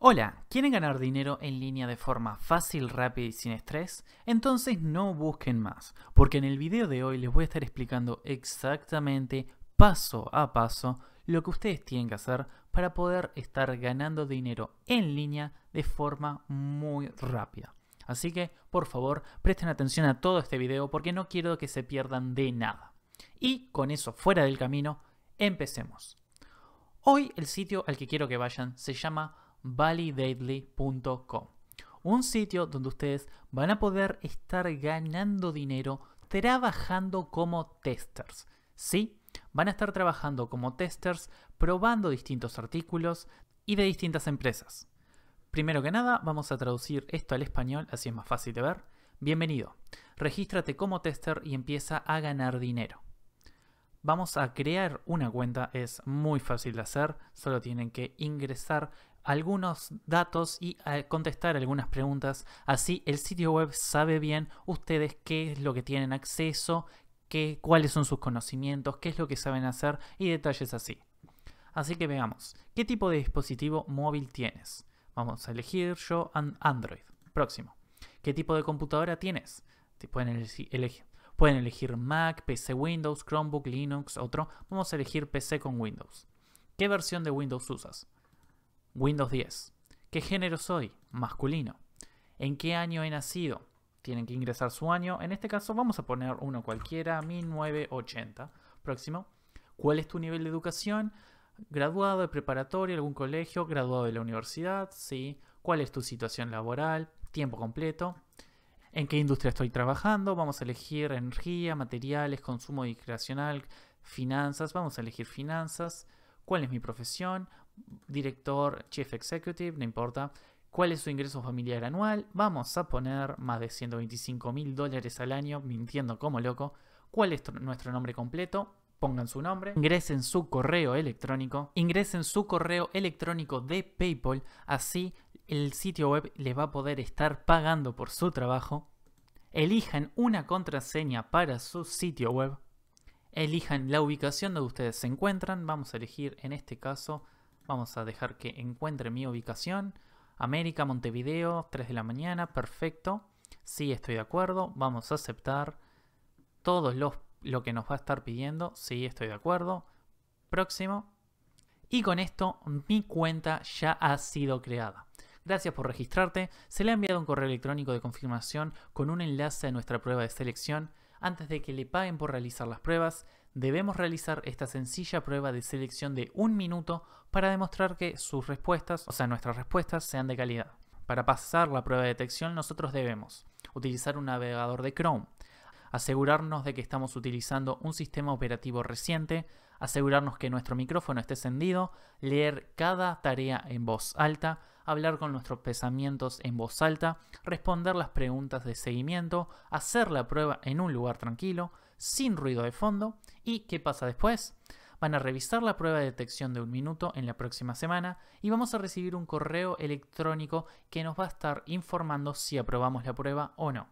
Hola, ¿quieren ganar dinero en línea de forma fácil, rápida y sin estrés? Entonces no busquen más, porque en el video de hoy les voy a estar explicando exactamente paso a paso lo que ustedes tienen que hacer para poder estar ganando dinero en línea de forma muy rápida. Así que, por favor, presten atención a todo este video porque no quiero que se pierdan de nada. Y con eso fuera del camino, empecemos. Hoy el sitio al que quiero que vayan se llama validately.com. Un sitio donde ustedes van a poder estar ganando dinero trabajando como testers. Sí, van a estar trabajando como testers, probando distintos artículos y de distintas empresas. Primero que nada, vamos a traducir esto al español, así es más fácil de ver. Bienvenido. Regístrate como tester y empieza a ganar dinero. Vamos a crear una cuenta, es muy fácil de hacer, solo tienen que ingresar algunos datos y eh, contestar algunas preguntas. Así el sitio web sabe bien ustedes qué es lo que tienen acceso, qué, cuáles son sus conocimientos, qué es lo que saben hacer y detalles así. Así que veamos, ¿qué tipo de dispositivo móvil tienes? Vamos a elegir yo Android. Próximo. ¿Qué tipo de computadora tienes? pueden Pueden elegir Mac, PC Windows, Chromebook, Linux, otro. Vamos a elegir PC con Windows. ¿Qué versión de Windows usas? Windows 10. ¿Qué género soy? Masculino. ¿En qué año he nacido? Tienen que ingresar su año. En este caso vamos a poner uno cualquiera, 1980. Próximo. ¿Cuál es tu nivel de educación? Graduado de preparatoria, algún colegio, graduado de la universidad, sí. ¿Cuál es tu situación laboral? Tiempo completo. ¿En qué industria estoy trabajando? Vamos a elegir energía, materiales, consumo discrecional, finanzas. Vamos a elegir finanzas cuál es mi profesión, director, chief executive, no importa, cuál es su ingreso familiar anual, vamos a poner más de 125 mil dólares al año, mintiendo como loco, cuál es nuestro nombre completo, pongan su nombre, ingresen su correo electrónico, ingresen su correo electrónico de PayPal, así el sitio web les va a poder estar pagando por su trabajo, elijan una contraseña para su sitio web, elijan la ubicación donde ustedes se encuentran. Vamos a elegir en este caso, vamos a dejar que encuentre mi ubicación. América, Montevideo, 3 de la mañana, perfecto. Sí, estoy de acuerdo. Vamos a aceptar todo los lo que nos va a estar pidiendo. Sí, estoy de acuerdo. Próximo. Y con esto mi cuenta ya ha sido creada. Gracias por registrarte. Se le ha enviado un correo electrónico de confirmación con un enlace a nuestra prueba de selección. Antes de que le paguen por realizar las pruebas, debemos realizar esta sencilla prueba de selección de un minuto para demostrar que sus respuestas, o sea nuestras respuestas, sean de calidad. Para pasar la prueba de detección nosotros debemos utilizar un navegador de Chrome, asegurarnos de que estamos utilizando un sistema operativo reciente, asegurarnos que nuestro micrófono esté encendido, leer cada tarea en voz alta, hablar con nuestros pensamientos en voz alta, responder las preguntas de seguimiento, hacer la prueba en un lugar tranquilo, sin ruido de fondo. ¿Y qué pasa después? Van a revisar la prueba de detección de un minuto en la próxima semana y vamos a recibir un correo electrónico que nos va a estar informando si aprobamos la prueba o no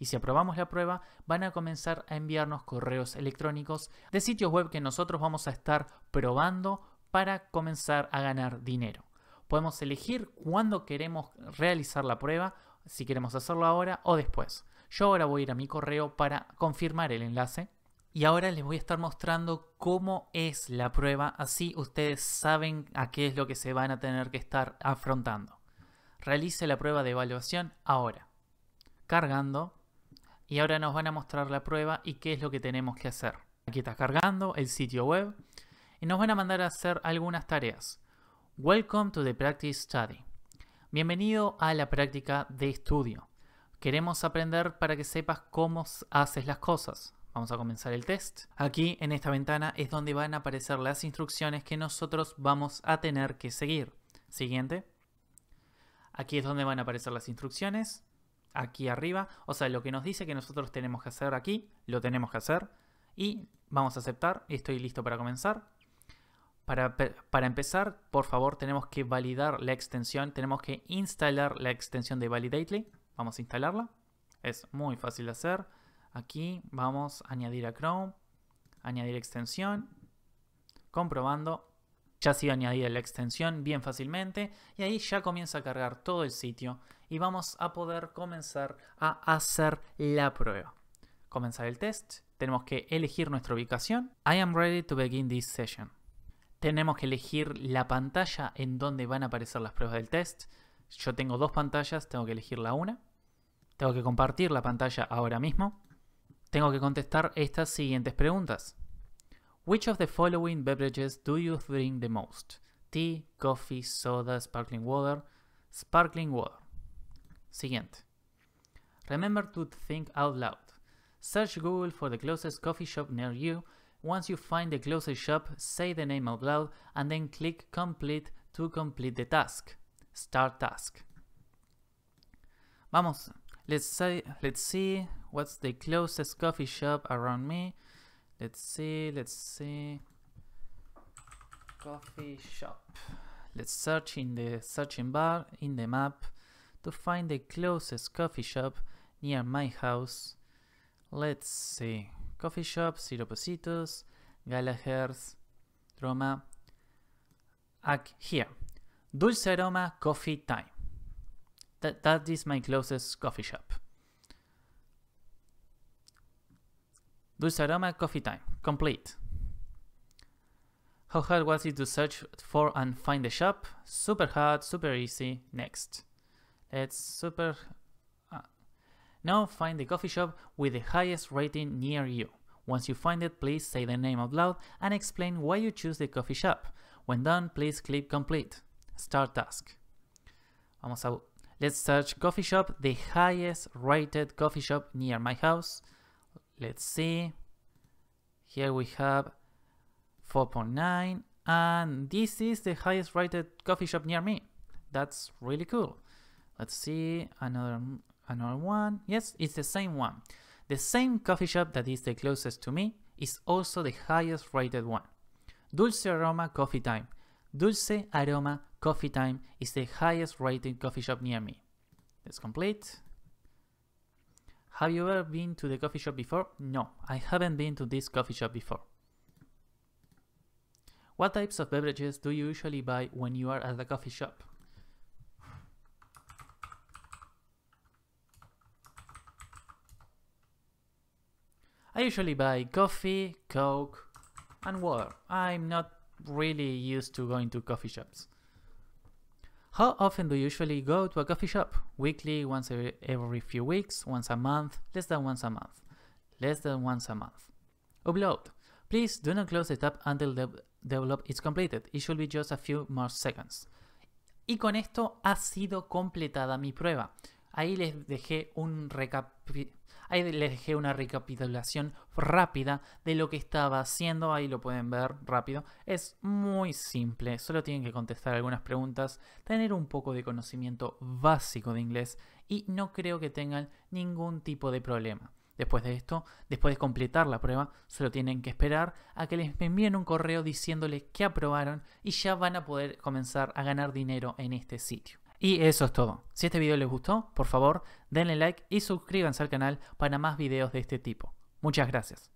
y si aprobamos la prueba van a comenzar a enviarnos correos electrónicos de sitios web que nosotros vamos a estar probando para comenzar a ganar dinero. Podemos elegir cuándo queremos realizar la prueba, si queremos hacerlo ahora o después. Yo ahora voy a ir a mi correo para confirmar el enlace. Y ahora les voy a estar mostrando cómo es la prueba, así ustedes saben a qué es lo que se van a tener que estar afrontando. Realice la prueba de evaluación ahora. Cargando. Y ahora nos van a mostrar la prueba y qué es lo que tenemos que hacer. Aquí está cargando el sitio web. Y nos van a mandar a hacer algunas tareas. Welcome to the Practice Study. Bienvenido a la práctica de estudio. Queremos aprender para que sepas cómo haces las cosas. Vamos a comenzar el test. Aquí en esta ventana es donde van a aparecer las instrucciones que nosotros vamos a tener que seguir. Siguiente. Aquí es donde van a aparecer las instrucciones. Aquí arriba. O sea, lo que nos dice que nosotros tenemos que hacer aquí, lo tenemos que hacer. Y vamos a aceptar. Estoy listo para comenzar. Para, empezar, por favor, tenemos que validar la extensión, tenemos que instalar la extensión de Validately. Vamos a instalarla. Es muy fácil de hacer. Aquí vamos a añadir a Chrome, añadir extensión, comprobando. Ya ha sido añadida la extensión bien fácilmente y ahí ya comienza a cargar todo el sitio y vamos a poder comenzar a hacer la prueba. Comenzar el test, tenemos que elegir nuestra ubicación. I am ready to begin this session tenemos que elegir la pantalla en donde van a aparecer las pruebas del test. Yo tengo dos pantallas, tengo que elegir la una. Tengo que compartir la pantalla ahora mismo. Tengo que contestar estas siguientes preguntas. Which of the following beverages do you drink the most? Tea, coffee, soda, sparkling water, sparkling water. Siguiente. Remember to think out loud. Search Google for the closest coffee shop near you Once you find the closest shop, say the name out loud and then click complete to complete the task. Start task. Vamos, let's say let's see what's the closest coffee shop around me. Let's see, let's see. Coffee shop. Let's search in the searching bar in the map to find the closest coffee shop near my house. Let's see coffee shop, Siropositos, Gallagher's, Roma. Ac here, Dulce Roma Coffee Time. That, that is my closest coffee shop. Dulce Aroma Coffee Time, complete. How hard was it to search for and find the shop? Super hard, super easy, next. Let's super now find the coffee shop with the highest rating near you. Once you find it, please say the name out loud and explain why you choose the coffee shop. When done, please click complete. Start task. Vamos a, let's search coffee shop, the highest rated coffee shop near my house. Let's see. Here we have 4.9 and this is the highest rated coffee shop near me. That's really cool. Let's see another another one. Yes, it's the same one. The same coffee shop that is the closest to me is also the highest rated one. Dulce Aroma Coffee Time. Dulce Aroma Coffee Time is the highest rated coffee shop near me. Let's complete. Have you ever been to the coffee shop before? No, I haven't been to this coffee shop before. What types of beverages do you usually buy when you are at the coffee shop? I usually buy coffee, coke and water. I'm not really used to going to coffee shops. How often do you usually go to a coffee shop? Weekly, once every, every few weeks, once a month, less than once a month, less than once a month. Upload. Please do not close the tab until the develop is completed. It should be just a few more seconds. Y con esto ha sido completada mi prueba. Ahí les dejé un una recapitulación rápida de lo que estaba haciendo, ahí lo pueden ver rápido. Es muy simple, solo tienen que contestar algunas preguntas, tener un poco de conocimiento básico de inglés y no creo que tengan ningún tipo de problema. Después de esto, después de completar la prueba, solo tienen que esperar a que les envíen un correo diciéndoles que aprobaron y ya van a poder comenzar a ganar dinero en este sitio. Y eso es todo. Si este video les gustó, por favor, denle like y suscríbanse al canal para más videos de este tipo. Muchas gracias.